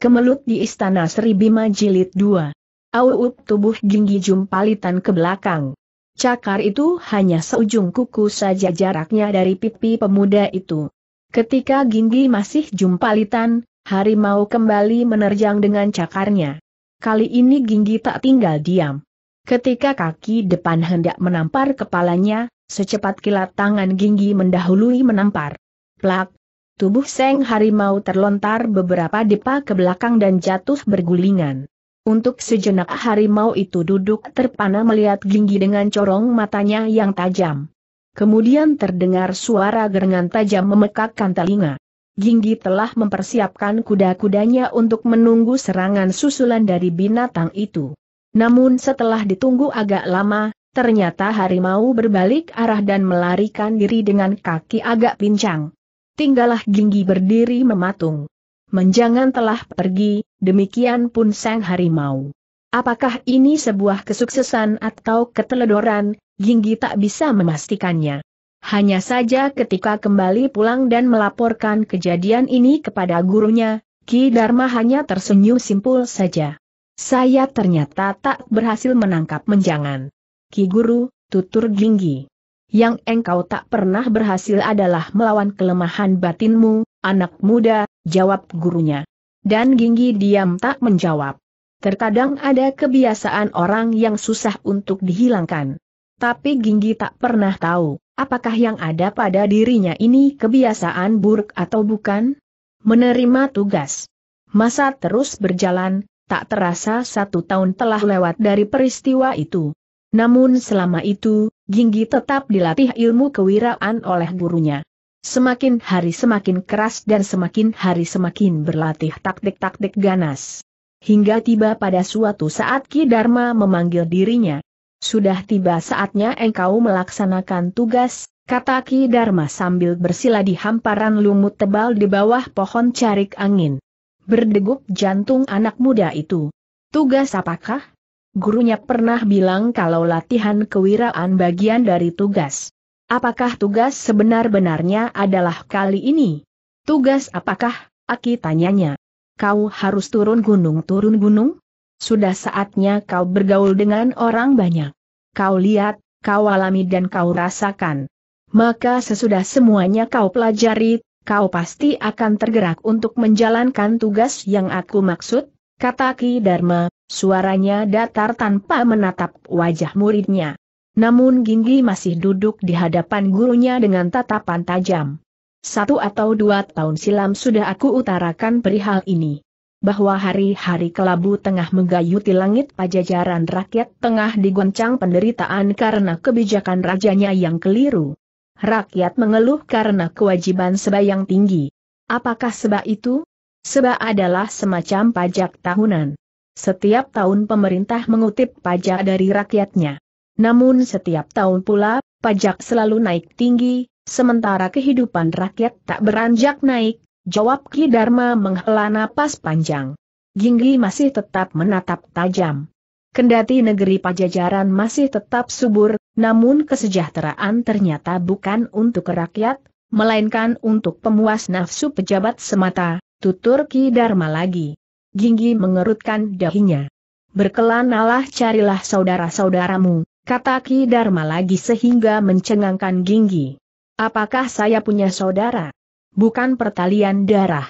Kemelut di Istana Sri Bima Jilid 2. Auup tubuh Ginggi Jumpalitan ke belakang. Cakar itu hanya seujung kuku saja jaraknya dari pipi pemuda itu. Ketika Ginggi masih Jumpalitan, harimau kembali menerjang dengan cakarnya. Kali ini Ginggi tak tinggal diam. Ketika kaki depan hendak menampar kepalanya, secepat kilat tangan Ginggi mendahului menampar. Plak, Tubuh Seng Harimau terlontar beberapa depa ke belakang dan jatuh bergulingan. Untuk sejenak harimau itu duduk terpana melihat Ginggi dengan corong matanya yang tajam. Kemudian terdengar suara gerengan tajam memekakkan telinga. Ginggi telah mempersiapkan kuda-kudanya untuk menunggu serangan susulan dari binatang itu. Namun setelah ditunggu agak lama, ternyata harimau berbalik arah dan melarikan diri dengan kaki agak pincang tinggallah Ginggi berdiri mematung. Menjangan telah pergi, demikian pun sang harimau. Apakah ini sebuah kesuksesan atau keteledoran, Ginggi tak bisa memastikannya. Hanya saja ketika kembali pulang dan melaporkan kejadian ini kepada gurunya, Ki Dharma hanya tersenyum simpul saja. Saya ternyata tak berhasil menangkap menjangan. Ki Guru, tutur Ginggi yang engkau tak pernah berhasil adalah melawan kelemahan batinmu, anak muda, jawab gurunya. Dan Ginggi diam tak menjawab. Terkadang ada kebiasaan orang yang susah untuk dihilangkan. Tapi Ginggi tak pernah tahu, apakah yang ada pada dirinya ini kebiasaan buruk atau bukan? Menerima tugas. Masa terus berjalan, tak terasa satu tahun telah lewat dari peristiwa itu. Namun selama itu, Ginggi tetap dilatih ilmu kewiraan oleh gurunya. Semakin hari semakin keras dan semakin hari semakin berlatih taktik-taktik ganas. Hingga tiba pada suatu saat Ki Dharma memanggil dirinya. Sudah tiba saatnya engkau melaksanakan tugas, kata Ki Dharma sambil bersila di hamparan lumut tebal di bawah pohon carik angin. Berdegup jantung anak muda itu. Tugas apakah? gurunya pernah bilang kalau latihan kewiraan bagian dari tugas. Apakah tugas sebenar-benarnya adalah kali ini? Tugas apakah? Aki tanyanya. Kau harus turun gunung turun gunung? Sudah saatnya kau bergaul dengan orang banyak. Kau lihat, kau alami dan kau rasakan. Maka sesudah semuanya kau pelajari, kau pasti akan tergerak untuk menjalankan tugas yang aku maksud, kata Ki Dharma, suaranya datar tanpa menatap wajah muridnya. Namun Ginggi masih duduk di hadapan gurunya dengan tatapan tajam. Satu atau dua tahun silam sudah aku utarakan perihal ini. Bahwa hari-hari kelabu tengah menggayuti langit pajajaran rakyat tengah digoncang penderitaan karena kebijakan rajanya yang keliru. Rakyat mengeluh karena kewajiban sebayang yang tinggi. Apakah sebab itu? Seba adalah semacam pajak tahunan. Setiap tahun pemerintah mengutip pajak dari rakyatnya. Namun setiap tahun pula, pajak selalu naik tinggi, sementara kehidupan rakyat tak beranjak naik, jawab Ki Dharma menghela napas panjang. Ginggi masih tetap menatap tajam. Kendati negeri pajajaran masih tetap subur, namun kesejahteraan ternyata bukan untuk rakyat, melainkan untuk pemuas nafsu pejabat semata, tutur Ki Dharma lagi. Jinggi mengerutkan dahinya. Berkelanalah carilah saudara-saudaramu, kata Ki Dharma lagi sehingga mencengangkan Jinggi. Apakah saya punya saudara? Bukan pertalian darah.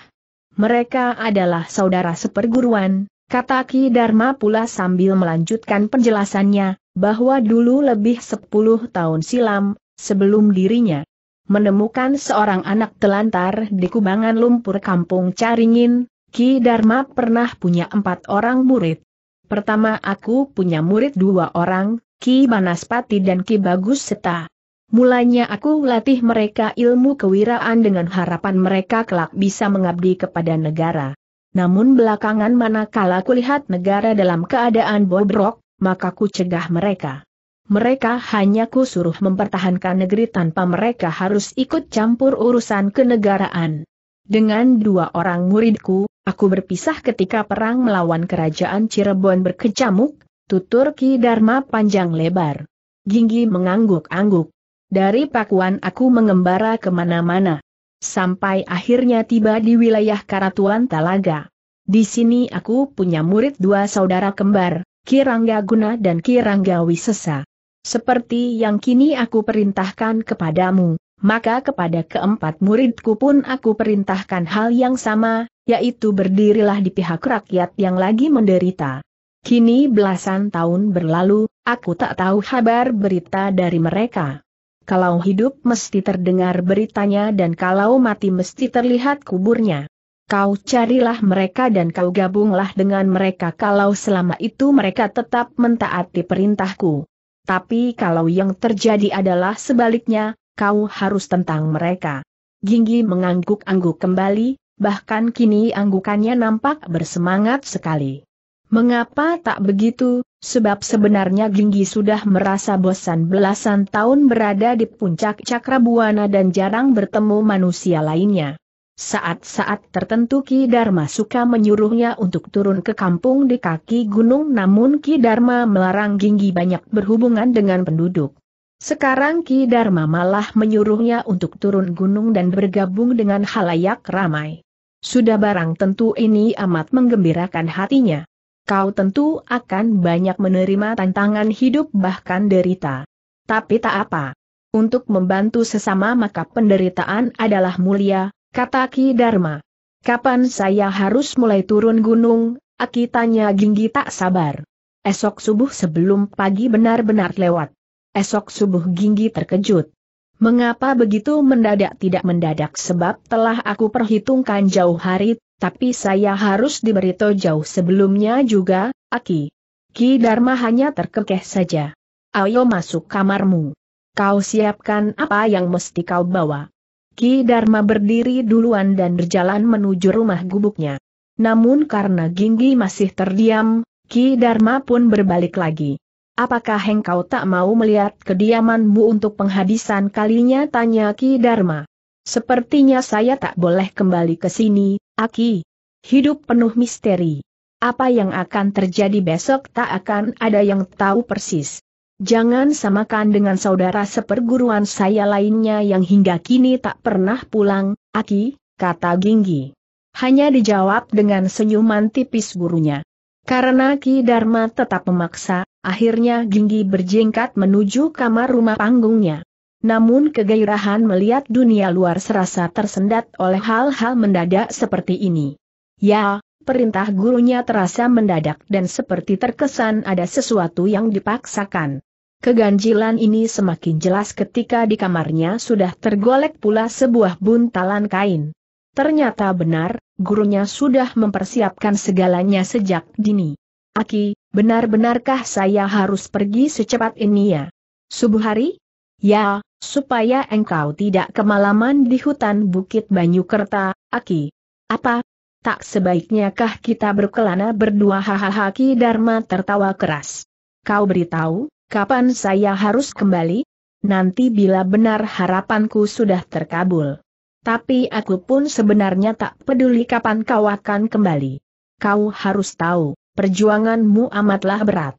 Mereka adalah saudara seperguruan, kata Ki Dharma pula sambil melanjutkan penjelasannya, bahwa dulu lebih sepuluh tahun silam, sebelum dirinya, menemukan seorang anak telantar di kubangan lumpur kampung Caringin, Ki Dharma pernah punya empat orang murid. Pertama aku punya murid dua orang, Ki Banaspati dan Ki Bagus Seta. Mulanya aku latih mereka ilmu kewiraan dengan harapan mereka kelak bisa mengabdi kepada negara. Namun belakangan manakala kulihat negara dalam keadaan bobrok, maka ku cegah mereka mereka hanya kusuruh mempertahankan negeri tanpa mereka harus ikut campur urusan kenegaraan. Dengan dua orang muridku, aku berpisah ketika perang melawan kerajaan Cirebon berkecamuk, tutur Ki Dharma panjang lebar. Ginggi mengangguk-angguk. Dari Pakuan aku mengembara kemana-mana. Sampai akhirnya tiba di wilayah Karatuan Talaga. Di sini aku punya murid dua saudara kembar, Kirangga Guna dan Kirangga Wisesa. Seperti yang kini aku perintahkan kepadamu, maka kepada keempat muridku pun aku perintahkan hal yang sama, yaitu berdirilah di pihak rakyat yang lagi menderita. Kini belasan tahun berlalu, aku tak tahu kabar berita dari mereka. Kalau hidup mesti terdengar beritanya dan kalau mati mesti terlihat kuburnya. Kau carilah mereka dan kau gabunglah dengan mereka kalau selama itu mereka tetap mentaati perintahku. Tapi kalau yang terjadi adalah sebaliknya, kau harus tentang mereka. Ginggi mengangguk-angguk kembali, bahkan kini anggukannya nampak bersemangat sekali. Mengapa tak begitu? Sebab sebenarnya Ginggi sudah merasa bosan belasan tahun berada di puncak Cakrabuana dan jarang bertemu manusia lainnya. Saat-saat tertentu Ki Dharma suka menyuruhnya untuk turun ke kampung di kaki gunung namun Ki Dharma melarang Ginggi banyak berhubungan dengan penduduk. Sekarang Ki Dharma malah menyuruhnya untuk turun gunung dan bergabung dengan halayak ramai. Sudah barang tentu ini amat menggembirakan hatinya. Kau tentu akan banyak menerima tantangan hidup bahkan derita. Tapi tak apa. Untuk membantu sesama maka penderitaan adalah mulia, Kata Ki Dharma. Kapan saya harus mulai turun gunung, Aki tanya Ginggi tak sabar. Esok subuh sebelum pagi benar-benar lewat. Esok subuh Ginggi terkejut. Mengapa begitu mendadak tidak mendadak sebab telah aku perhitungkan jauh hari, tapi saya harus diberitahu jauh sebelumnya juga, Aki. Ki Dharma hanya terkekeh saja. Ayo masuk kamarmu. Kau siapkan apa yang mesti kau bawa. Ki Dharma berdiri duluan dan berjalan menuju rumah gubuknya. Namun karena Ginggi masih terdiam, Ki Dharma pun berbalik lagi. Apakah engkau tak mau melihat kediamanmu untuk penghabisan kalinya tanya Ki Dharma. Sepertinya saya tak boleh kembali ke sini, Aki. Hidup penuh misteri. Apa yang akan terjadi besok tak akan ada yang tahu persis. Jangan samakan dengan saudara seperguruan saya lainnya yang hingga kini tak pernah pulang, Aki, kata Ginggi. Hanya dijawab dengan senyuman tipis gurunya. Karena Ki Dharma tetap memaksa, akhirnya Ginggi berjingkat menuju kamar rumah panggungnya. Namun kegairahan melihat dunia luar serasa tersendat oleh hal-hal mendadak seperti ini. Ya, perintah gurunya terasa mendadak dan seperti terkesan ada sesuatu yang dipaksakan. Keganjilan ini semakin jelas ketika di kamarnya sudah tergolek pula sebuah buntalan kain. Ternyata benar, gurunya sudah mempersiapkan segalanya sejak dini. Aki, benar-benarkah saya harus pergi secepat ini ya? Subuh hari? Ya, supaya engkau tidak kemalaman di hutan Bukit Banyukerta, Aki. Apa? Tak sebaiknya kah kita berkelana berdua hahaha Ki Dharma tertawa keras. Kau beritahu, Kapan saya harus kembali? Nanti bila benar harapanku sudah terkabul. Tapi aku pun sebenarnya tak peduli kapan kau akan kembali. Kau harus tahu, perjuanganmu amatlah berat.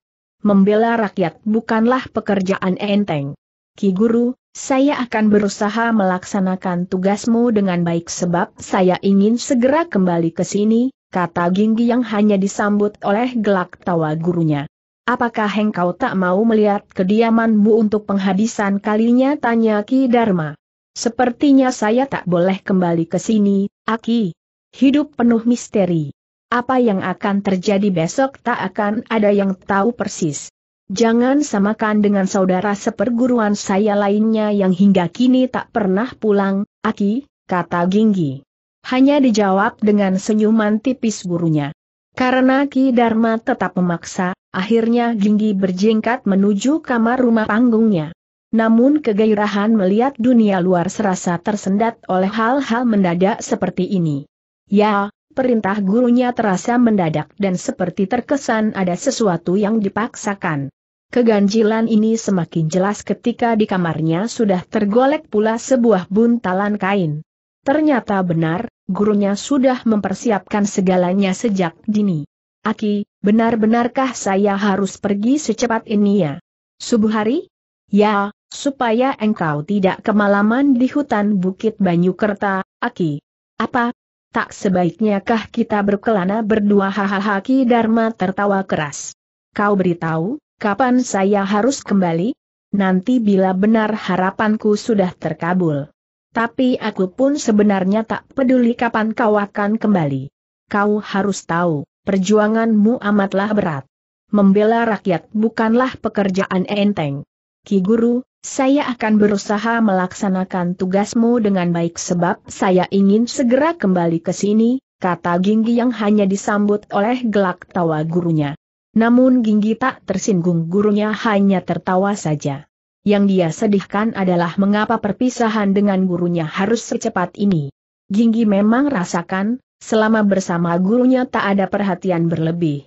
Membela rakyat bukanlah pekerjaan enteng. Ki Guru, saya akan berusaha melaksanakan tugasmu dengan baik sebab saya ingin segera kembali ke sini, kata Ginggi yang hanya disambut oleh gelak tawa gurunya. Apakah engkau tak mau melihat kediamanmu untuk penghabisan kalinya? Tanya Ki Dharma. Sepertinya saya tak boleh kembali ke sini, Aki. Ah Hidup penuh misteri. Apa yang akan terjadi besok tak akan ada yang tahu persis. Jangan samakan dengan saudara seperguruan saya lainnya yang hingga kini tak pernah pulang, Aki, ah kata Ginggi. Hanya dijawab dengan senyuman tipis gurunya. Karena Ki Dharma tetap memaksa, akhirnya Ginggi berjingkat menuju kamar rumah panggungnya. Namun kegairahan melihat dunia luar serasa tersendat oleh hal-hal mendadak seperti ini. Ya, perintah gurunya terasa mendadak dan seperti terkesan ada sesuatu yang dipaksakan. Keganjilan ini semakin jelas ketika di kamarnya sudah tergolek pula sebuah buntalan kain. Ternyata benar, gurunya sudah mempersiapkan segalanya sejak dini. Aki, benar-benarkah saya harus pergi secepat ini ya? Subuh hari? Ya, supaya engkau tidak kemalaman di hutan Bukit Banyukerta, Aki. Apa? Tak sebaiknya kah kita berkelana berdua hahaha Ki Dharma tertawa keras. Kau beritahu, kapan saya harus kembali? Nanti bila benar harapanku sudah terkabul. Tapi aku pun sebenarnya tak peduli kapan kau akan kembali. Kau harus tahu, perjuanganmu amatlah berat. Membela rakyat bukanlah pekerjaan enteng. Ki Guru, saya akan berusaha melaksanakan tugasmu dengan baik sebab saya ingin segera kembali ke sini, kata Ginggi yang hanya disambut oleh gelak tawa gurunya. Namun Ginggi tak tersinggung gurunya hanya tertawa saja. Yang dia sedihkan adalah mengapa perpisahan dengan gurunya harus secepat ini. Ginggi memang rasakan, selama bersama gurunya tak ada perhatian berlebih.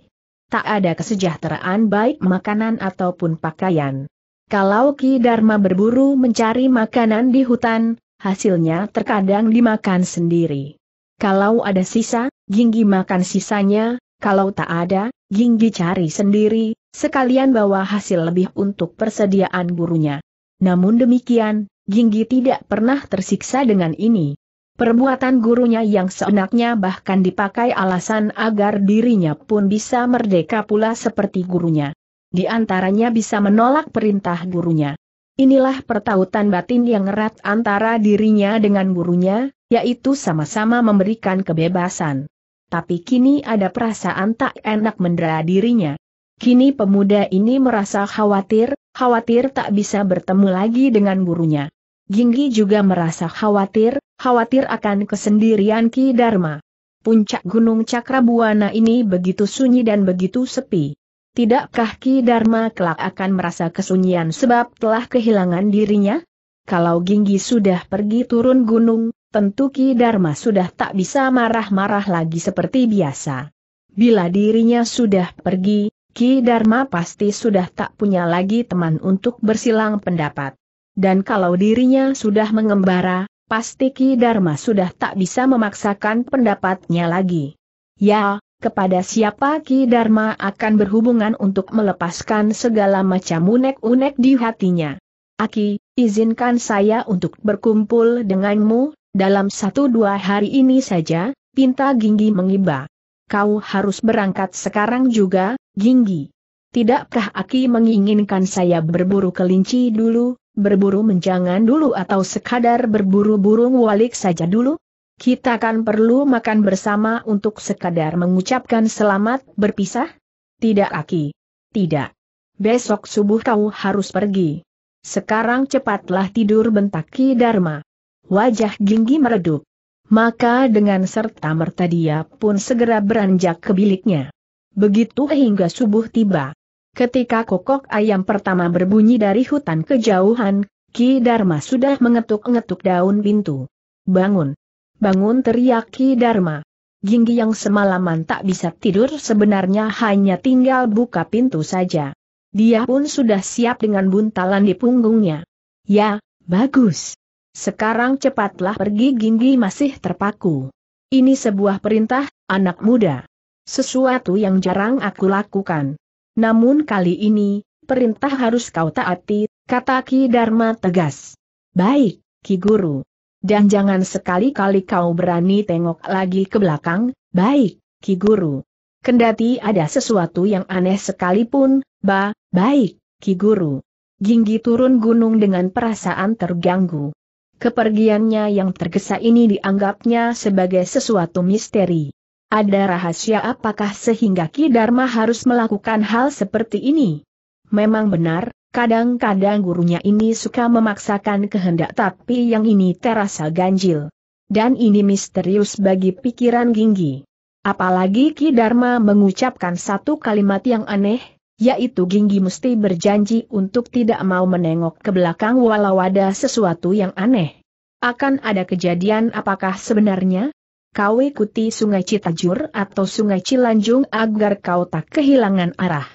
Tak ada kesejahteraan baik makanan ataupun pakaian. Kalau Ki Dharma berburu mencari makanan di hutan, hasilnya terkadang dimakan sendiri. Kalau ada sisa, Ginggi makan sisanya, kalau tak ada, Ginggi cari sendiri, sekalian bawa hasil lebih untuk persediaan gurunya. Namun demikian, Ginggi tidak pernah tersiksa dengan ini. Perbuatan gurunya yang seenaknya bahkan dipakai alasan agar dirinya pun bisa merdeka pula seperti gurunya. Di antaranya bisa menolak perintah gurunya. Inilah pertautan batin yang erat antara dirinya dengan gurunya, yaitu sama-sama memberikan kebebasan. Tapi kini ada perasaan tak enak mendera dirinya. Kini pemuda ini merasa khawatir, khawatir tak bisa bertemu lagi dengan gurunya. Ginggi juga merasa khawatir, khawatir akan kesendirian Ki Dharma. Puncak Gunung Cakrabuana ini begitu sunyi dan begitu sepi. Tidakkah Ki Dharma kelak akan merasa kesunyian sebab telah kehilangan dirinya? Kalau Ginggi sudah pergi turun gunung, tentu Ki Dharma sudah tak bisa marah-marah lagi seperti biasa. Bila dirinya sudah pergi, Ki Dharma pasti sudah tak punya lagi teman untuk bersilang pendapat. Dan kalau dirinya sudah mengembara, pasti Ki Dharma sudah tak bisa memaksakan pendapatnya lagi. Ya, kepada siapa Ki Dharma akan berhubungan untuk melepaskan segala macam unek-unek di hatinya. Aki, izinkan saya untuk berkumpul denganmu, dalam satu dua hari ini saja, pinta Ginggi mengibah kau harus berangkat sekarang juga, Ginggi. Tidakkah Aki menginginkan saya berburu kelinci dulu, berburu menjangan dulu atau sekadar berburu burung walik saja dulu? Kita kan perlu makan bersama untuk sekadar mengucapkan selamat berpisah? Tidak Aki. Tidak. Besok subuh kau harus pergi. Sekarang cepatlah tidur bentak Ki Dharma. Wajah Ginggi meredup maka dengan serta-merta dia pun segera beranjak ke biliknya. Begitu hingga subuh tiba. Ketika kokok ayam pertama berbunyi dari hutan kejauhan, Ki Dharma sudah mengetuk-ngetuk daun pintu. Bangun! Bangun teriak Ki Dharma. Ginggi yang semalaman tak bisa tidur sebenarnya hanya tinggal buka pintu saja. Dia pun sudah siap dengan buntalan di punggungnya. Ya, bagus. Sekarang cepatlah pergi Ginggi masih terpaku. Ini sebuah perintah, anak muda. Sesuatu yang jarang aku lakukan. Namun kali ini, perintah harus kau taati, kata Ki Dharma tegas. Baik, Ki Guru. Dan jangan sekali-kali kau berani tengok lagi ke belakang, baik, Ki Guru. Kendati ada sesuatu yang aneh sekalipun, ba, baik, Ki Guru. Ginggi turun gunung dengan perasaan terganggu. Kepergiannya yang tergesa ini dianggapnya sebagai sesuatu misteri. Ada rahasia apakah sehingga Ki Dharma harus melakukan hal seperti ini? Memang benar, kadang-kadang gurunya ini suka memaksakan kehendak tapi yang ini terasa ganjil. Dan ini misterius bagi pikiran Ginggi. Apalagi Ki Dharma mengucapkan satu kalimat yang aneh, yaitu Ginggi mesti berjanji untuk tidak mau menengok ke belakang walau ada sesuatu yang aneh. Akan ada kejadian apakah sebenarnya? Kau ikuti sungai Citajur atau sungai Cilanjung agar kau tak kehilangan arah.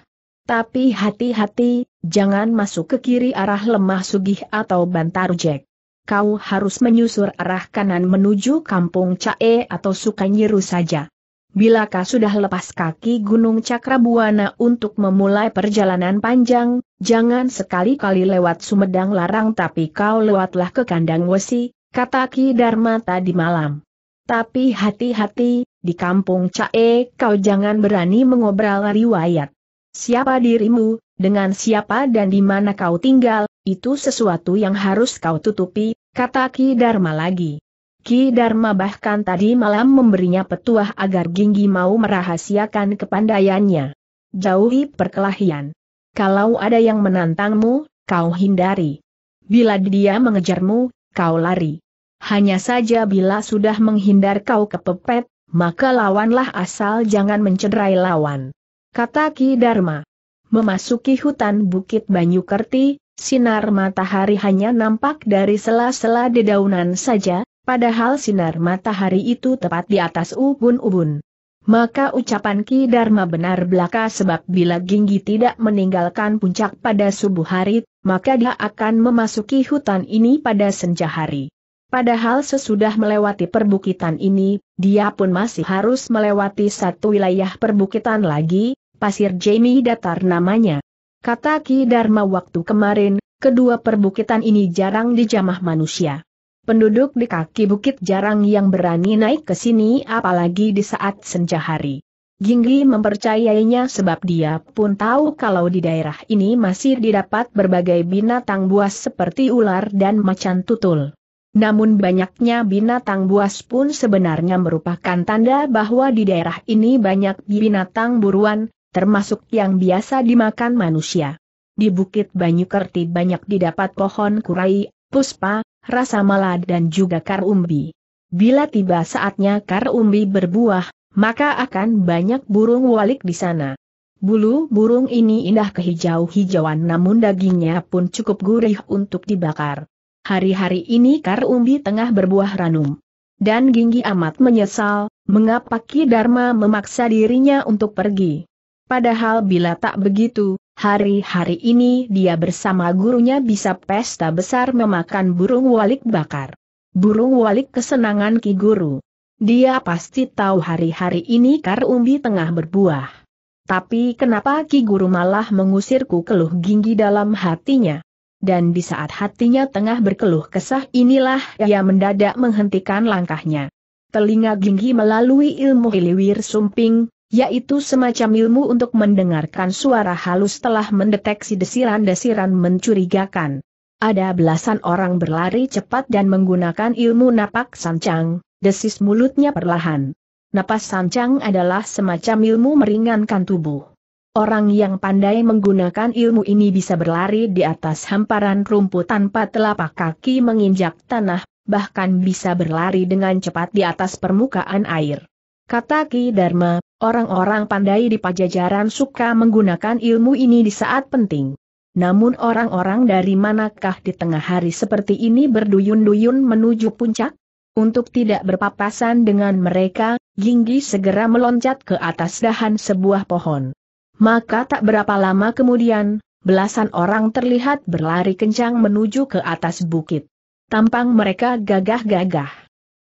Tapi hati-hati, jangan masuk ke kiri arah lemah sugih atau bantar jek. Kau harus menyusur arah kanan menuju kampung Cae atau Sukanyiru saja. Bilakah sudah lepas kaki Gunung Cakrabuana untuk memulai perjalanan panjang, jangan sekali-kali lewat Sumedang Larang tapi kau lewatlah ke kandang Wesi, kata Ki Dharma tadi malam. Tapi hati-hati, di kampung Cae kau jangan berani mengobrol riwayat. Siapa dirimu, dengan siapa dan di mana kau tinggal, itu sesuatu yang harus kau tutupi, kata Ki Dharma lagi. Ki Dharma bahkan tadi malam memberinya petuah agar Ginggi mau merahasiakan kepandaiannya. Jauhi perkelahian. Kalau ada yang menantangmu, kau hindari. Bila dia mengejarmu, kau lari. Hanya saja bila sudah menghindar kau kepepet, maka lawanlah asal jangan mencederai lawan. Kata Ki Dharma. Memasuki hutan Bukit Banyu Kerti, sinar matahari hanya nampak dari sela-sela dedaunan saja, padahal sinar matahari itu tepat di atas ubun-ubun. Maka ucapan Ki Dharma benar belaka sebab bila Ginggi tidak meninggalkan puncak pada subuh hari, maka dia akan memasuki hutan ini pada senja hari. Padahal sesudah melewati perbukitan ini, dia pun masih harus melewati satu wilayah perbukitan lagi, Pasir Jamie Datar namanya. Kata Ki Dharma waktu kemarin, kedua perbukitan ini jarang dijamah manusia. Penduduk di kaki bukit jarang yang berani naik ke sini apalagi di saat senja hari. Ginggi mempercayainya sebab dia pun tahu kalau di daerah ini masih didapat berbagai binatang buas seperti ular dan macan tutul. Namun banyaknya binatang buas pun sebenarnya merupakan tanda bahwa di daerah ini banyak binatang buruan, termasuk yang biasa dimakan manusia. Di Bukit Banyukerti banyak didapat pohon kurai, puspa, Rasa malad dan juga Karumbi. Bila tiba saatnya Karumbi berbuah, maka akan banyak burung walik di sana. Bulu burung ini indah kehijau-hijauan namun dagingnya pun cukup gurih untuk dibakar. Hari-hari ini Karumbi tengah berbuah ranum. Dan Ginggi amat menyesal, mengapa Ki Dharma memaksa dirinya untuk pergi. Padahal bila tak begitu, hari-hari ini dia bersama gurunya bisa pesta besar memakan burung walik bakar. Burung walik kesenangan Ki Guru. Dia pasti tahu hari-hari ini karumbi tengah berbuah. Tapi kenapa Ki Guru malah mengusirku keluh ginggi dalam hatinya? Dan di saat hatinya tengah berkeluh kesah inilah ia mendadak menghentikan langkahnya. Telinga ginggi melalui ilmu hiliwir sumping, yaitu semacam ilmu untuk mendengarkan suara halus telah mendeteksi desiran-desiran mencurigakan. Ada belasan orang berlari cepat dan menggunakan ilmu napak sancang, desis mulutnya perlahan. Napas sancang adalah semacam ilmu meringankan tubuh. Orang yang pandai menggunakan ilmu ini bisa berlari di atas hamparan rumput tanpa telapak kaki menginjak tanah, bahkan bisa berlari dengan cepat di atas permukaan air. Kata Ki Dharma, Orang-orang pandai di pajajaran suka menggunakan ilmu ini di saat penting. Namun orang-orang dari manakah di tengah hari seperti ini berduyun-duyun menuju puncak? Untuk tidak berpapasan dengan mereka, Ginggi segera meloncat ke atas dahan sebuah pohon. Maka tak berapa lama kemudian, belasan orang terlihat berlari kencang menuju ke atas bukit. Tampang mereka gagah-gagah.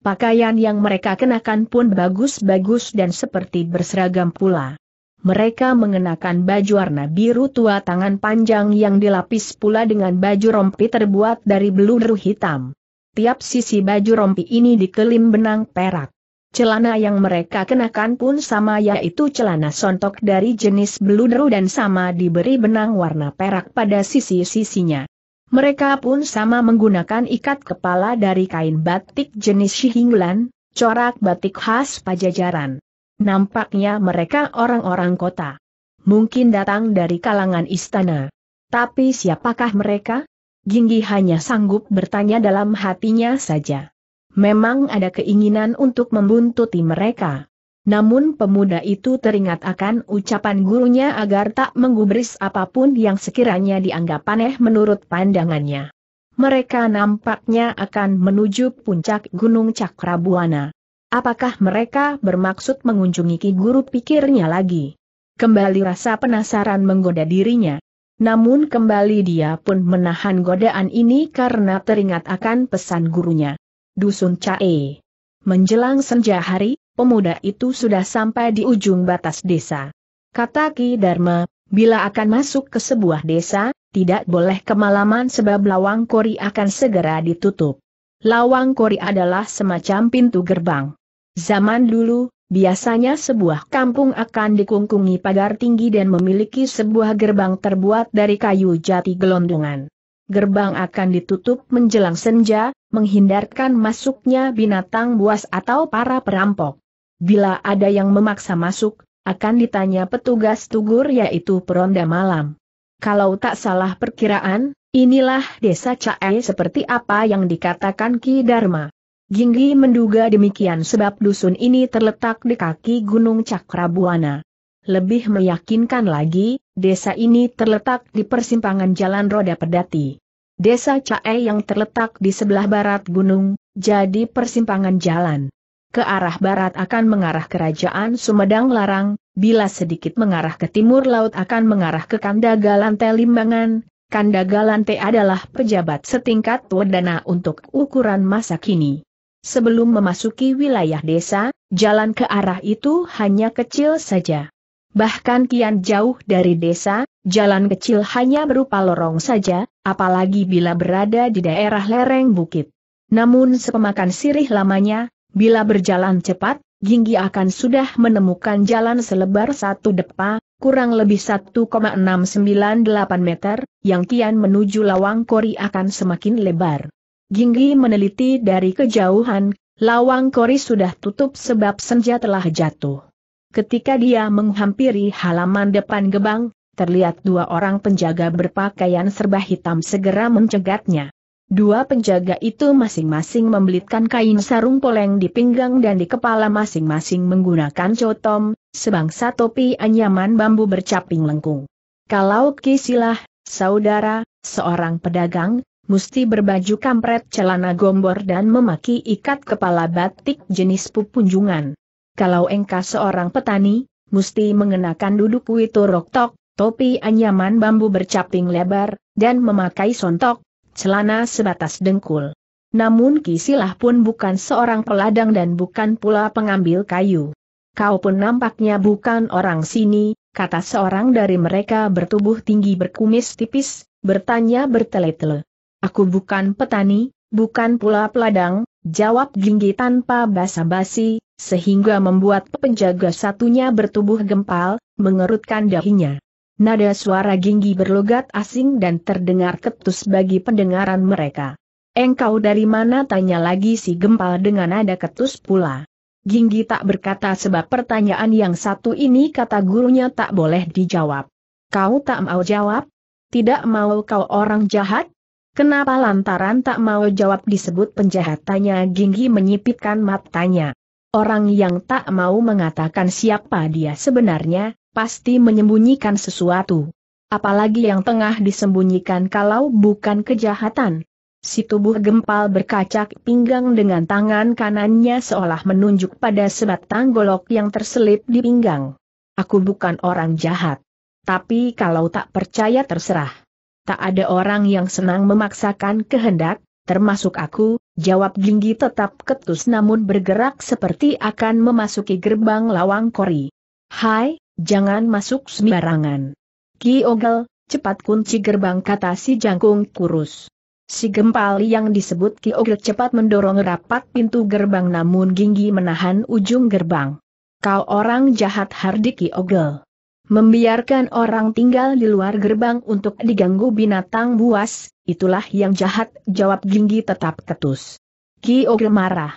Pakaian yang mereka kenakan pun bagus-bagus dan seperti berseragam pula. Mereka mengenakan baju warna biru tua tangan panjang yang dilapis pula dengan baju rompi terbuat dari beludru hitam. Tiap sisi baju rompi ini dikelim benang perak. Celana yang mereka kenakan pun sama yaitu celana sontok dari jenis beludru dan sama diberi benang warna perak pada sisi-sisinya. Mereka pun sama menggunakan ikat kepala dari kain batik jenis Shihinglan, corak batik khas pajajaran. Nampaknya mereka orang-orang kota. Mungkin datang dari kalangan istana. Tapi siapakah mereka? Ginggi hanya sanggup bertanya dalam hatinya saja. Memang ada keinginan untuk membuntuti mereka, namun pemuda itu teringat akan ucapan gurunya agar tak menggubris apapun yang sekiranya dianggap aneh menurut pandangannya. Mereka nampaknya akan menuju puncak Gunung Cakrabuana. Apakah mereka bermaksud mengunjungi Ki Guru pikirnya lagi? Kembali rasa penasaran menggoda dirinya. Namun kembali dia pun menahan godaan ini karena teringat akan pesan gurunya. Dusun Cae. Menjelang senja hari, pemuda itu sudah sampai di ujung batas desa. Kata Ki Dharma, bila akan masuk ke sebuah desa, tidak boleh kemalaman sebab lawang kori akan segera ditutup. Lawang kori adalah semacam pintu gerbang. Zaman dulu, biasanya sebuah kampung akan dikungkungi pagar tinggi dan memiliki sebuah gerbang terbuat dari kayu jati gelondongan. Gerbang akan ditutup menjelang senja, menghindarkan masuknya binatang buas atau para perampok. Bila ada yang memaksa masuk, akan ditanya petugas tugur yaitu peronda malam. Kalau tak salah perkiraan, inilah desa Cae seperti apa yang dikatakan Ki Dharma. Ginggi menduga demikian sebab dusun ini terletak di kaki Gunung Cakrabuana. Lebih meyakinkan lagi, desa ini terletak di persimpangan jalan roda pedati. Desa Cae yang terletak di sebelah barat gunung, jadi persimpangan jalan ke arah barat akan mengarah kerajaan Sumedang Larang, bila sedikit mengarah ke timur laut akan mengarah ke Kandagalante Limbangan, Kandagalante adalah pejabat setingkat Wedana untuk ukuran masa kini. Sebelum memasuki wilayah desa, jalan ke arah itu hanya kecil saja. Bahkan kian jauh dari desa, jalan kecil hanya berupa lorong saja, apalagi bila berada di daerah lereng bukit. Namun sepemakan sirih lamanya, Bila berjalan cepat, Ginggi akan sudah menemukan jalan selebar satu depa, kurang lebih 1,698 meter, yang kian menuju lawang kori akan semakin lebar. Ginggi meneliti dari kejauhan, lawang kori sudah tutup sebab senja telah jatuh. Ketika dia menghampiri halaman depan gebang, terlihat dua orang penjaga berpakaian serba hitam segera mencegatnya. Dua penjaga itu masing-masing membelitkan kain sarung poleng di pinggang dan di kepala masing-masing menggunakan cotom, sebangsa topi anyaman bambu bercaping lengkung. Kalau kisilah, saudara, seorang pedagang, mesti berbaju kampret celana gombor dan memaki ikat kepala batik jenis pupunjungan. Kalau engkau seorang petani, mesti mengenakan duduk witu tok, topi anyaman bambu bercaping lebar, dan memakai sontok, celana sebatas dengkul. Namun Kisilah pun bukan seorang peladang dan bukan pula pengambil kayu. Kau pun nampaknya bukan orang sini, kata seorang dari mereka bertubuh tinggi berkumis tipis, bertanya bertele-tele. Aku bukan petani, bukan pula peladang, jawab Ginggi tanpa basa-basi, sehingga membuat penjaga satunya bertubuh gempal, mengerutkan dahinya. Nada suara Ginggi berlogat asing dan terdengar ketus bagi pendengaran mereka. Engkau dari mana tanya lagi si gempal dengan nada ketus pula. Ginggi tak berkata sebab pertanyaan yang satu ini kata gurunya tak boleh dijawab. Kau tak mau jawab? Tidak mau kau orang jahat? Kenapa lantaran tak mau jawab disebut penjahat tanya Ginggi menyipitkan matanya. Orang yang tak mau mengatakan siapa dia sebenarnya, pasti menyembunyikan sesuatu. Apalagi yang tengah disembunyikan kalau bukan kejahatan. Si tubuh gempal berkacak pinggang dengan tangan kanannya seolah menunjuk pada sebatang golok yang terselip di pinggang. Aku bukan orang jahat. Tapi kalau tak percaya terserah. Tak ada orang yang senang memaksakan kehendak, termasuk aku, jawab Ginggi tetap ketus namun bergerak seperti akan memasuki gerbang lawang kori. Hai, Jangan masuk sembarangan. Ki Ogel, cepat kunci gerbang kata si jangkung kurus. Si gempal yang disebut Ki Ogel cepat mendorong rapat pintu gerbang namun Ginggi menahan ujung gerbang. Kau orang jahat hardi Ki Ogel. Membiarkan orang tinggal di luar gerbang untuk diganggu binatang buas, itulah yang jahat, jawab Ginggi tetap ketus. Ki Ogel marah.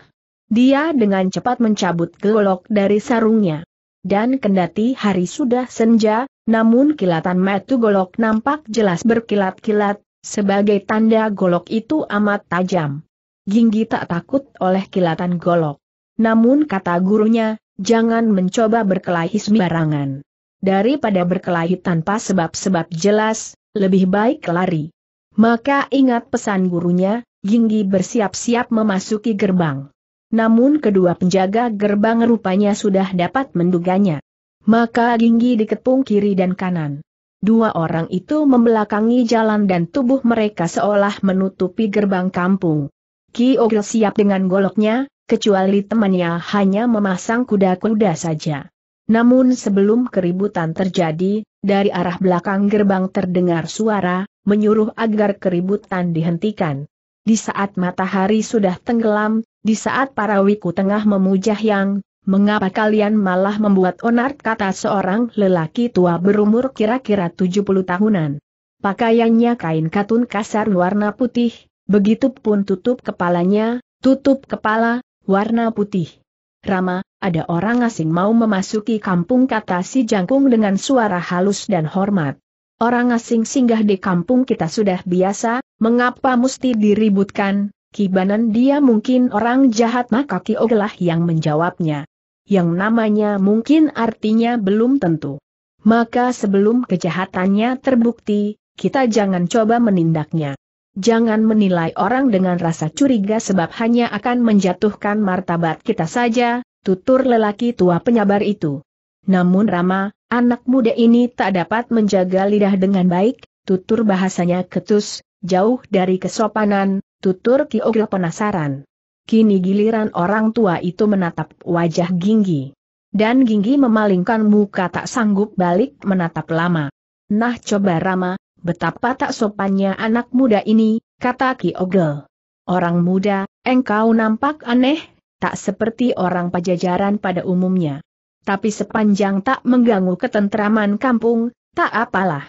Dia dengan cepat mencabut golok dari sarungnya dan kendati hari sudah senja, namun kilatan metu golok nampak jelas berkilat-kilat, sebagai tanda golok itu amat tajam. Ginggi tak takut oleh kilatan golok. Namun kata gurunya, jangan mencoba berkelahi sembarangan. Daripada berkelahi tanpa sebab-sebab jelas, lebih baik lari. Maka ingat pesan gurunya, Ginggi bersiap-siap memasuki gerbang namun kedua penjaga gerbang rupanya sudah dapat menduganya. Maka Ginggi dikepung kiri dan kanan. Dua orang itu membelakangi jalan dan tubuh mereka seolah menutupi gerbang kampung. Ki Ogil siap dengan goloknya, kecuali temannya hanya memasang kuda-kuda saja. Namun sebelum keributan terjadi, dari arah belakang gerbang terdengar suara, menyuruh agar keributan dihentikan. Di saat matahari sudah tenggelam, di saat para wiku tengah memuja yang, mengapa kalian malah membuat onar kata seorang lelaki tua berumur kira-kira 70 tahunan. Pakaiannya kain katun kasar warna putih, begitu pun tutup kepalanya, tutup kepala, warna putih. Rama, ada orang asing mau memasuki kampung kata si jangkung dengan suara halus dan hormat. Orang asing singgah di kampung kita sudah biasa, mengapa mesti diributkan? Kibanan dia mungkin orang jahat maka ki ogelah yang menjawabnya. Yang namanya mungkin artinya belum tentu. Maka sebelum kejahatannya terbukti, kita jangan coba menindaknya. Jangan menilai orang dengan rasa curiga sebab hanya akan menjatuhkan martabat kita saja, tutur lelaki tua penyabar itu. Namun Rama, anak muda ini tak dapat menjaga lidah dengan baik, tutur bahasanya ketus, jauh dari kesopanan, Tutur Ki Ogil penasaran. Kini giliran orang tua itu menatap wajah Ginggi. Dan Ginggi memalingkan muka tak sanggup balik menatap lama. Nah coba Rama, betapa tak sopannya anak muda ini, kata Ki Ogil. Orang muda, engkau nampak aneh, tak seperti orang pajajaran pada umumnya. Tapi sepanjang tak mengganggu ketentraman kampung, tak apalah.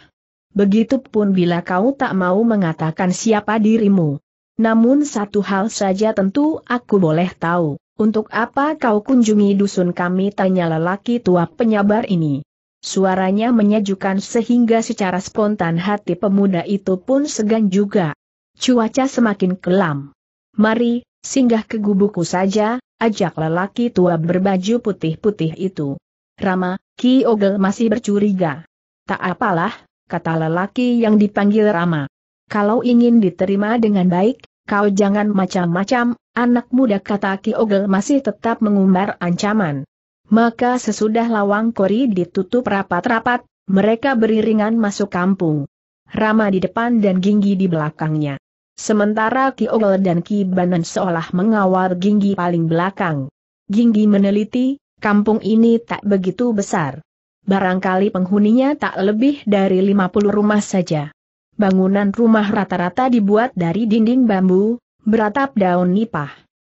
Begitupun bila kau tak mau mengatakan siapa dirimu. Namun satu hal saja tentu aku boleh tahu, untuk apa kau kunjungi dusun kami tanya lelaki tua penyabar ini. Suaranya menyejukkan sehingga secara spontan hati pemuda itu pun segan juga. Cuaca semakin kelam. Mari, singgah ke gubuku saja, ajak lelaki tua berbaju putih-putih itu. Rama, Ki Ogel masih bercuriga. Tak apalah, kata lelaki yang dipanggil Rama kalau ingin diterima dengan baik, kau jangan macam-macam, anak muda kata Ki Ogel masih tetap mengumbar ancaman. Maka sesudah lawang kori ditutup rapat-rapat, mereka beriringan masuk kampung. Rama di depan dan Ginggi di belakangnya. Sementara Ki Ogel dan Ki Banan seolah mengawal Ginggi paling belakang. Ginggi meneliti, kampung ini tak begitu besar. Barangkali penghuninya tak lebih dari 50 rumah saja. Bangunan rumah rata-rata dibuat dari dinding bambu, beratap daun nipah.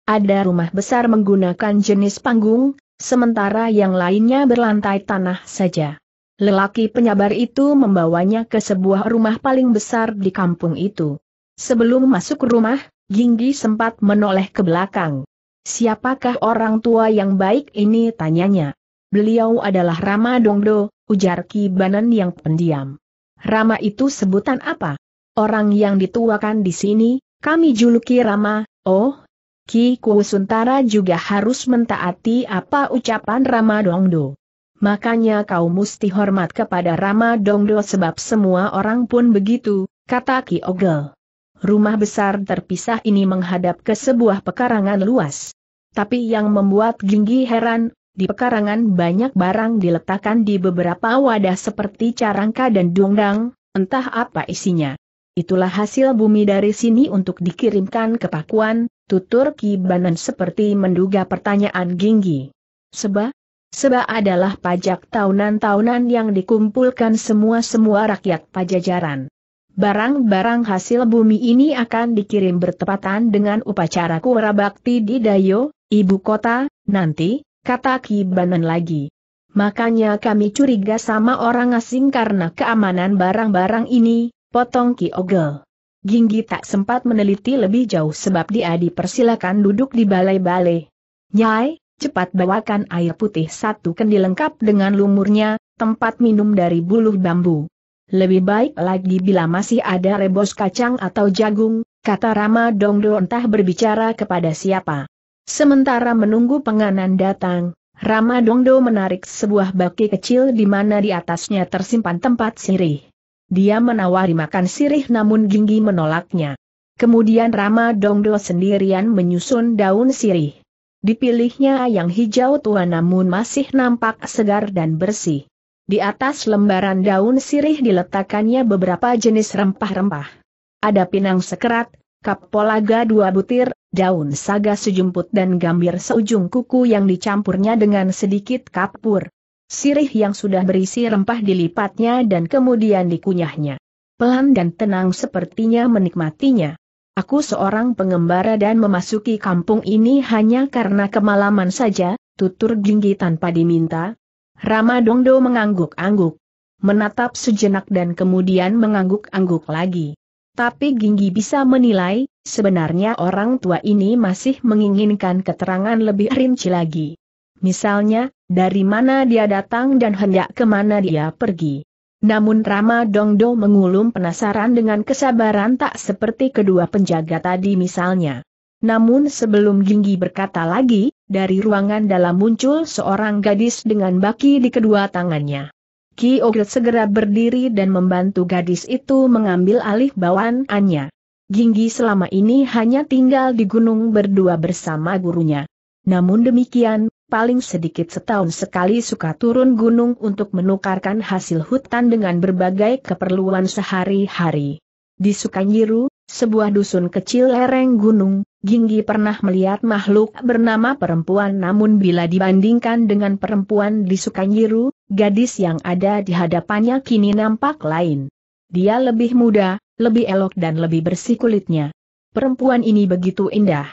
Ada rumah besar menggunakan jenis panggung, sementara yang lainnya berlantai tanah saja. Lelaki penyabar itu membawanya ke sebuah rumah paling besar di kampung itu. Sebelum masuk rumah, Ginggi sempat menoleh ke belakang. Siapakah orang tua yang baik ini tanyanya. Beliau adalah Rama Dongdo, ujar Ki Banan yang pendiam. Rama itu sebutan apa? Orang yang dituakan di sini, kami juluki Rama, oh, Ki Kusuntara juga harus mentaati apa ucapan Rama Dongdo. Makanya kau mesti hormat kepada Rama Dongdo sebab semua orang pun begitu, kata Ki Ogel. Rumah besar terpisah ini menghadap ke sebuah pekarangan luas. Tapi yang membuat Ginggi heran, di pekarangan banyak barang diletakkan di beberapa wadah seperti carangka dan dongdang, entah apa isinya. Itulah hasil bumi dari sini untuk dikirimkan ke Pakuan, tutur Ki Banan seperti menduga pertanyaan Ginggi. Seba? Seba adalah pajak tahunan-tahunan yang dikumpulkan semua-semua rakyat pajajaran. Barang-barang hasil bumi ini akan dikirim bertepatan dengan upacara kuara Bakti di Dayo, ibu kota, nanti, kata Ki Banan lagi. Makanya kami curiga sama orang asing karena keamanan barang-barang ini, potong Ki Ogel. Ginggi tak sempat meneliti lebih jauh sebab dia dipersilakan duduk di balai-balai. Nyai, cepat bawakan air putih satu kendi lengkap dengan lumurnya, tempat minum dari buluh bambu. Lebih baik lagi bila masih ada rebos kacang atau jagung, kata Rama Dongdo entah berbicara kepada siapa. Sementara menunggu penganan datang, Rama Dongdo menarik sebuah baki kecil di mana di atasnya tersimpan tempat sirih. Dia menawari makan sirih namun Ginggi menolaknya. Kemudian Rama Dongdo sendirian menyusun daun sirih. Dipilihnya yang hijau tua namun masih nampak segar dan bersih. Di atas lembaran daun sirih diletakkannya beberapa jenis rempah-rempah. Ada pinang sekerat, kapolaga dua butir, daun saga sejumput dan gambir seujung kuku yang dicampurnya dengan sedikit kapur. Sirih yang sudah berisi rempah dilipatnya dan kemudian dikunyahnya. Pelan dan tenang sepertinya menikmatinya. Aku seorang pengembara dan memasuki kampung ini hanya karena kemalaman saja, tutur Jinggi tanpa diminta. Rama Dongdo mengangguk-angguk. Menatap sejenak dan kemudian mengangguk-angguk lagi. Tapi Ginggi bisa menilai, sebenarnya orang tua ini masih menginginkan keterangan lebih rinci lagi. Misalnya, dari mana dia datang dan hendak kemana dia pergi. Namun Rama Dongdo mengulum penasaran dengan kesabaran tak seperti kedua penjaga tadi misalnya. Namun sebelum Ginggi berkata lagi, dari ruangan dalam muncul seorang gadis dengan baki di kedua tangannya. Ki Ogret segera berdiri dan membantu gadis itu mengambil alih bawaannya. Ginggi selama ini hanya tinggal di gunung berdua bersama gurunya. Namun demikian, paling sedikit setahun sekali suka turun gunung untuk menukarkan hasil hutan dengan berbagai keperluan sehari-hari. Di Sukanjiru, sebuah dusun kecil lereng gunung, Ginggi pernah melihat makhluk bernama perempuan namun bila dibandingkan dengan perempuan di Sukanjiru, gadis yang ada di hadapannya kini nampak lain. Dia lebih muda, lebih elok dan lebih bersih kulitnya. Perempuan ini begitu indah.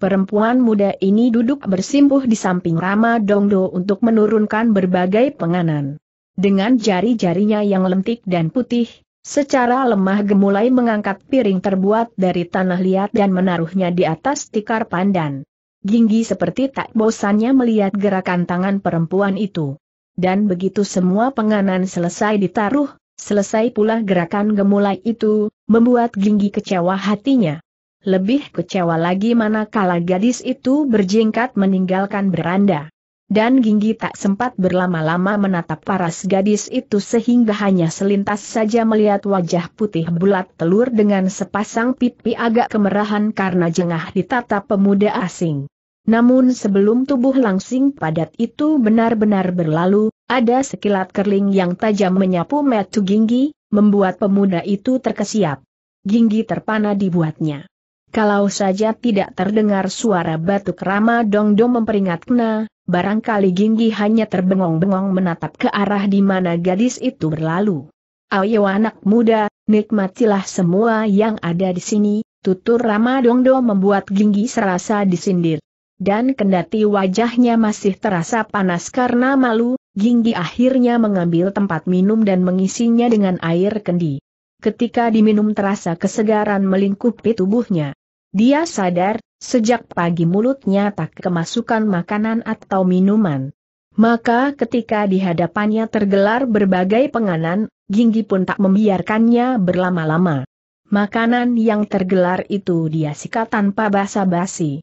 Perempuan muda ini duduk bersimpuh di samping Rama Dongdo untuk menurunkan berbagai penganan. Dengan jari-jarinya yang lentik dan putih, secara lemah gemulai mengangkat piring terbuat dari tanah liat dan menaruhnya di atas tikar pandan. Ginggi seperti tak bosannya melihat gerakan tangan perempuan itu dan begitu semua penganan selesai ditaruh, selesai pula gerakan gemulai itu, membuat Ginggi kecewa hatinya. Lebih kecewa lagi manakala gadis itu berjingkat meninggalkan beranda. Dan Ginggi tak sempat berlama-lama menatap paras gadis itu sehingga hanya selintas saja melihat wajah putih bulat telur dengan sepasang pipi agak kemerahan karena jengah ditatap pemuda asing. Namun sebelum tubuh langsing padat itu benar-benar berlalu, ada sekilat kerling yang tajam menyapu metu Ginggi, membuat pemuda itu terkesiap. Ginggi terpana dibuatnya. Kalau saja tidak terdengar suara batuk Rama Dongdong memperingatkan, barangkali Ginggi hanya terbengong-bengong menatap ke arah di mana gadis itu berlalu. Ayo anak muda, nikmatilah semua yang ada di sini, tutur Rama Dongdong membuat Ginggi serasa disindir dan kendati wajahnya masih terasa panas karena malu, Ginggi akhirnya mengambil tempat minum dan mengisinya dengan air kendi. Ketika diminum terasa kesegaran melingkupi tubuhnya. Dia sadar, sejak pagi mulutnya tak kemasukan makanan atau minuman. Maka ketika di hadapannya tergelar berbagai penganan, Ginggi pun tak membiarkannya berlama-lama. Makanan yang tergelar itu dia sikat tanpa basa-basi.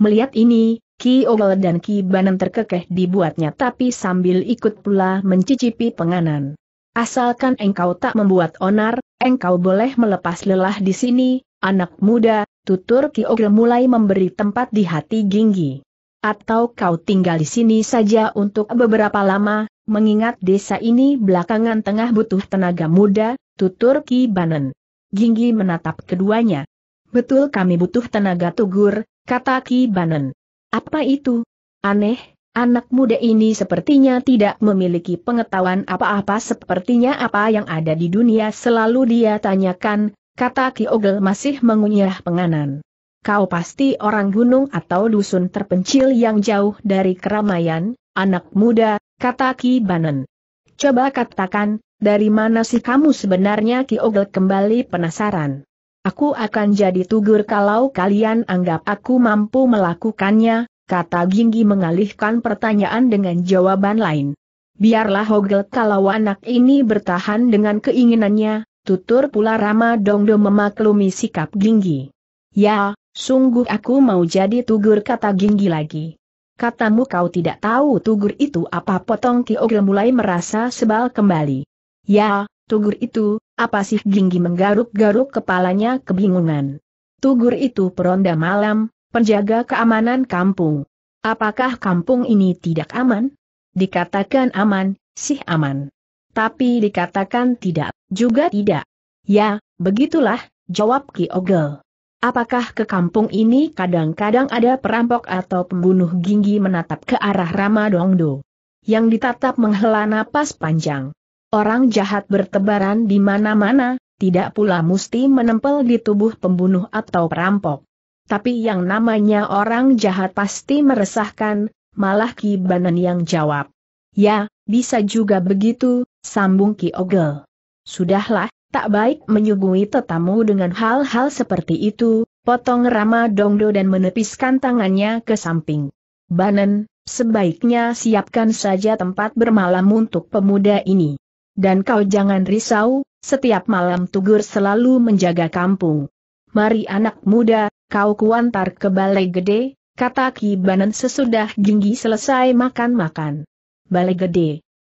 Melihat ini, Ki Ogel dan Ki Banen terkekeh dibuatnya tapi sambil ikut pula mencicipi penganan. Asalkan engkau tak membuat onar, engkau boleh melepas lelah di sini, anak muda, tutur Ki Ogel mulai memberi tempat di hati Ginggi. Atau kau tinggal di sini saja untuk beberapa lama, mengingat desa ini belakangan tengah butuh tenaga muda, tutur Ki Banen. Ginggi menatap keduanya. Betul kami butuh tenaga tugur, kata Ki Banen. Apa itu? Aneh, anak muda ini sepertinya tidak memiliki pengetahuan apa-apa sepertinya apa yang ada di dunia selalu dia tanyakan, kata Ki Ogel masih mengunyah penganan. Kau pasti orang gunung atau dusun terpencil yang jauh dari keramaian, anak muda, kata Ki Banen. Coba katakan, dari mana sih kamu sebenarnya Ki Ogel kembali penasaran. Aku akan jadi tugur kalau kalian anggap aku mampu melakukannya, kata Ginggi mengalihkan pertanyaan dengan jawaban lain. Biarlah Hogel kalau anak ini bertahan dengan keinginannya, tutur pula Rama Dongdo memaklumi sikap Ginggi. Ya, sungguh aku mau jadi tugur kata Ginggi lagi. Katamu kau tidak tahu tugur itu apa potong Ki Kiogel mulai merasa sebal kembali. Ya, Tugur itu, apa sih Ginggi menggaruk-garuk kepalanya kebingungan. Tugur itu peronda malam, penjaga keamanan kampung. Apakah kampung ini tidak aman? Dikatakan aman, sih aman. Tapi dikatakan tidak, juga tidak. Ya, begitulah, jawab Ki Ogel. Apakah ke kampung ini kadang-kadang ada perampok atau pembunuh Ginggi menatap ke arah Ramadongdo? Yang ditatap menghela napas panjang. Orang jahat bertebaran di mana-mana, tidak pula mesti menempel di tubuh pembunuh atau perampok. Tapi yang namanya orang jahat pasti meresahkan, malah Ki Banan yang jawab. Ya, bisa juga begitu, sambung Ki Ogel. Sudahlah, tak baik menyuguhi tetamu dengan hal-hal seperti itu, potong Rama Dongdo dan menepiskan tangannya ke samping. Banan, sebaiknya siapkan saja tempat bermalam untuk pemuda ini. Dan kau jangan risau, setiap malam Tugur selalu menjaga kampung. Mari anak muda, kau kuantar ke balai gede, kata Ki Banan sesudah Ginggi selesai makan-makan. Balai gede.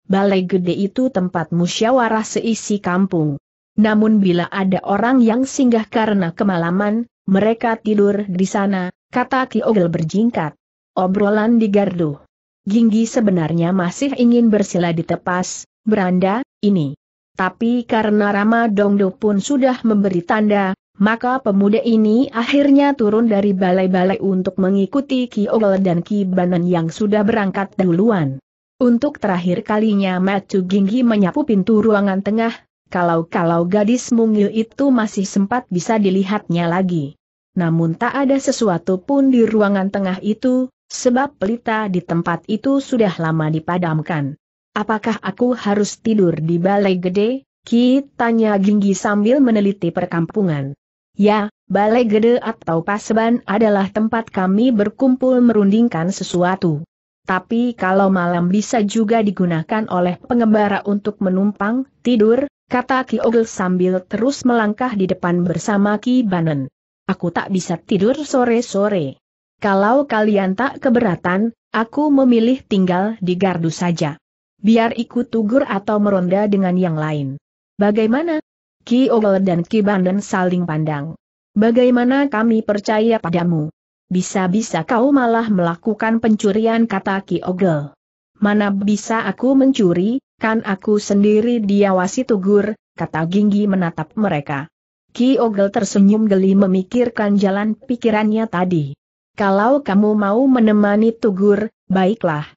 Balai gede itu tempat musyawarah seisi kampung. Namun bila ada orang yang singgah karena kemalaman, mereka tidur di sana, kata Ki Ogel berjingkat. Obrolan di Gardu. Ginggi sebenarnya masih ingin bersila di tepas, beranda, ini. Tapi karena Rama Dongdo pun sudah memberi tanda, maka pemuda ini akhirnya turun dari balai-balai untuk mengikuti Ki Ogle dan Ki Banan yang sudah berangkat duluan. Untuk terakhir kalinya Matu Ginggi menyapu pintu ruangan tengah, kalau-kalau gadis mungil itu masih sempat bisa dilihatnya lagi. Namun tak ada sesuatu pun di ruangan tengah itu, sebab pelita di tempat itu sudah lama dipadamkan apakah aku harus tidur di balai gede? Ki tanya Ginggi sambil meneliti perkampungan. Ya, balai gede atau paseban adalah tempat kami berkumpul merundingkan sesuatu. Tapi kalau malam bisa juga digunakan oleh pengembara untuk menumpang, tidur, kata Ki Ogel sambil terus melangkah di depan bersama Ki Banen. Aku tak bisa tidur sore-sore. Kalau kalian tak keberatan, aku memilih tinggal di gardu saja. Biar ikut tugur atau meronda dengan yang lain. Bagaimana? Ki Ogol dan Ki Banden saling pandang. Bagaimana kami percaya padamu? Bisa-bisa kau malah melakukan pencurian kata Ki Ogol. Mana bisa aku mencuri, kan aku sendiri diawasi tugur, kata Ginggi menatap mereka. Ki Ogel tersenyum geli memikirkan jalan pikirannya tadi. Kalau kamu mau menemani Tugur, baiklah.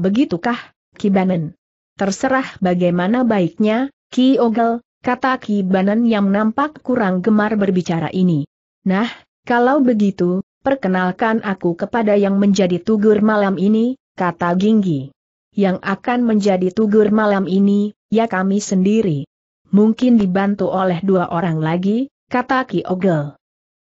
Begitukah? Ki Banen, Terserah bagaimana baiknya, Ki Ogel, kata Ki Banen yang nampak kurang gemar berbicara ini. Nah, kalau begitu, perkenalkan aku kepada yang menjadi tugur malam ini, kata Ginggi. Yang akan menjadi tugur malam ini, ya kami sendiri. Mungkin dibantu oleh dua orang lagi, kata Ki Ogel.